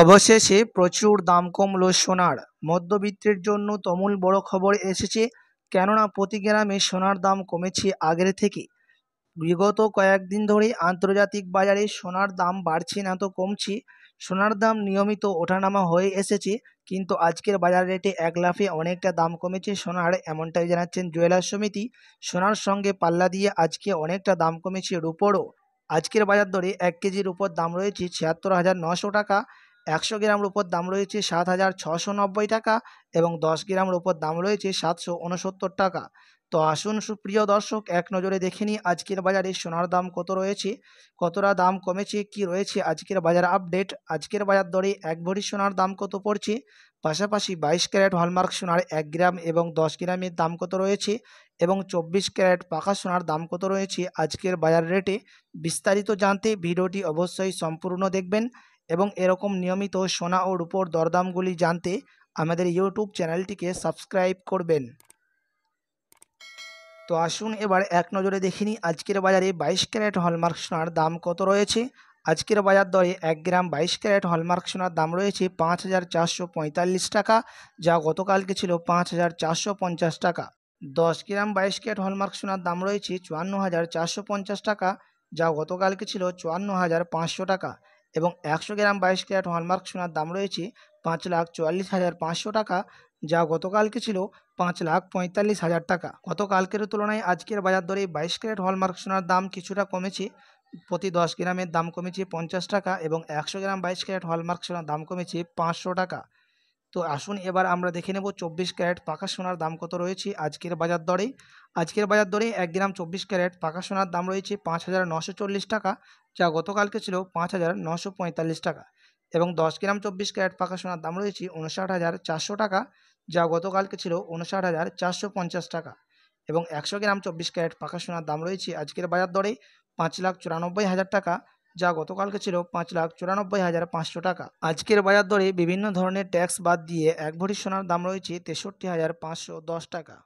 অবশেষে প্রচুর দাম কমল সোনার মধ্যবিত্তের জন্য তমুল বড় খবর এসেছে কেননা প্রতি গ্রামে সোনার দাম কমেছে আগের থেকে বিগত কয়েকদিন ধরে আন্তর্জাতিক বাজারে সোনার দাম বাড়ছে না তো কমছে সোনার দাম নিয়মিত ওঠানামা হয়ে এসেছে কিন্তু আজকের বাজার রেটে এক লাফে অনেকটা দাম কমেছে সোনার এমনটাই জানাচ্ছেন জুয়েলার সমিতি সোনার সঙ্গে পাল্লা দিয়ে আজকে অনেকটা দাম কমেছে রুপোরও আজকের বাজার দরে এক কেজির উপর দাম রয়েছে ছিয়াত্তর হাজার নশো টাকা একশো গ্রাম রূপোর দাম রয়েছে সাত হাজার ছশো নব্বই টাকা এবং দশ গ্রাম রূপোর দাম রয়েছে সাতশো উনসত্তর টাকা তো আসুন সুপ্রিয় দর্শক এক নজরে দেখে নিই আজকের বাজারে সোনার দাম কত রয়েছে কতটা দাম কমেছে কি রয়েছে আজকের বাজার আপডেট আজকের বাজার দরে এক ভরি সোনার দাম কত পড়ছে পাশাপাশি বাইশ ক্যারেট হলমার্ক সোনার এক গ্রাম এবং দশ গ্রামের দাম কত রয়েছে এবং চব্বিশ ক্যারেট পাকা সোনার দাম কত রয়েছে আজকের বাজার রেটে বিস্তারিত জানতে ভিডিওটি অবশ্যই সম্পূর্ণ দেখবেন এবং এরকম নিয়মিত সোনা ও রূপোর দরদামগুলি জানতে আমাদের ইউটিউব চ্যানেলটিকে সাবস্ক্রাইব করবেন তো আসুন এবার এক নজরে দেখিনি আজকের বাজারে বাইশ ক্যারেট হলমার্ক সোনার দাম কত রয়েছে আজকের বাজার দরে এক গ্রাম বাইশ ক্যারেট হলমার্ক সোনার দাম রয়েছে পাঁচ হাজার চারশো পঁয়তাল্লিশ টাকা যা গতকালকে ছিল পাঁচ হাজার চারশো পঞ্চাশ টাকা দশ গ্রাম বাইশ ক্যারেট হলমার্ক সোনার দাম রয়েছে চুয়ান্ন হাজার চারশো পঞ্চাশ টাকা যা গতকালকে ছিল চুয়ান্ন হাজার পাঁচশো টাকা এবং একশো গ্রাম বাইশ ক্যারেট হলমার্ক সোনার দাম রয়েছে পাঁচ লাখ চুয়াল্লিশ হাজার পাঁচশো টাকা যা গতকালকে ছিল পাঁচ লাখ পঁয়তাল্লিশ হাজার টাকা গতকালকের তুলনায় আজকের বাজার দরে বাইশ ক্যারেট হলমার্ক সোনার দাম কিছুটা কমেছে প্রতি দশ গ্রামের দাম কমেছে পঞ্চাশ টাকা এবং একশো গ্রাম বাইশ ক্যারেট হলমার্ক সোনার দাম কমেছে পাঁচশো টাকা তো আসুন এবার আমরা দেখে নেব চব্বিশ ক্যারেট পাকা সোনার দাম কত রয়েছে আজকের বাজার দরে আজকের বাজার দরে এক গ্রাম চব্বিশ ক্যারেট পাকা সোনার দাম রয়েছে পাঁচ হাজার নশো চল্লিশ টাকা যা গতকালকে ছিল পাঁচ হাজার নশো পঁয়তাল্লিশ টাকা এবং দশ গ্রাম চব্বিশ ক্যারেট পাকা সোনার দাম রয়েছে উনষাট হাজার চারশো টাকা যা গতকালকে ছিল উনষাট হাজার চারশো পঞ্চাশ টাকা এবং একশো গ্রাম চব্বিশ ক্যারেট পাকা সোনার দাম রয়েছে আজকের বাজার দরে পাঁচ লাখ চুরানব্বই হাজার টাকা যা গতকালকে ছিল পাঁচ লাখ চুরানব্বই হাজার পাঁচশো টাকা আজকের বাজার দরে বিভিন্ন ধরনের ট্যাক্স বাদ দিয়ে এক ভরি সোনার দাম রয়েছে তেষট্টি হাজার পাঁচশো দশ টাকা